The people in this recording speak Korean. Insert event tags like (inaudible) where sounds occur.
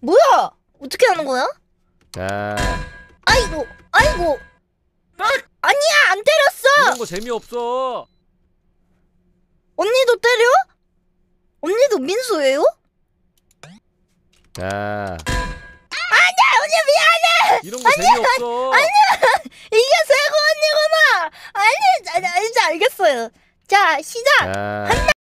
뭐야? 어떻게 하는 거야? 자. 아이고, 아이고. 아! 아니야, 안 때렸어. 이런 거 재미없어. 언니도 때려? 언니도 민수예요? 자. 아니야, 언니 미안해. 이런 거 재미없어. 아니야, (laughs) 이게 세고 언니구나. 아니, 자, 이제 알겠어요. 자, 시작. 자.